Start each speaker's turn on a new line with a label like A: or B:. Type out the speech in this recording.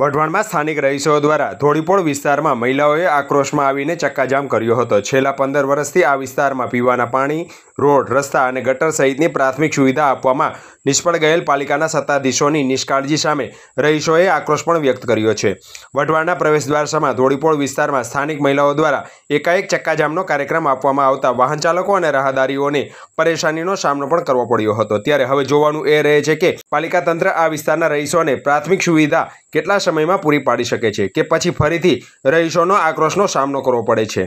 A: વઢવાણમાં સ્થાનિક રહીશો દ્વારા ધોળીપોળ વિસ્તારમાં મહિલાઓએ આક્રોશમાં આવીને ચક્કાજામ કર્યો હતો છેલ્લા પંદર વર્ષથી આ વિસ્તારમાં પીવાના પાણી રોડ રસ્તા અને ગટર સહિતની પ્રાથમિક સુવિધા આપવામાં નિષ્ફળ ગયેલ પાલિકાના સત્તાધીશોની નિષ્કાળજી સામે રહીશોએ આક્રોશ પણ વ્યક્ત કર્યો છે વઢવાણના પ્રવેશદ્વાર સમા ધોળીપોળ વિસ્તારમાં સ્થાનિક મહિલાઓ દ્વારા એકાએક ચક્કાજામનો કાર્યક્રમ આપવામાં આવતા વાહન ચાલકો અને રાહદારીઓને પરેશાનીનો સામનો પણ કરવો પડ્યો હતો ત્યારે હવે જોવાનું એ રહે છે કે પાલિકા તંત્ર આ વિસ્તારના રહીશોને પ્રાથમિક સુવિધા કેટલા સમયમાં પૂરી પાડી શકે છે કે પછી ફરીથી રહીશોનો આક્રોશનો સામનો કરવો પડે છે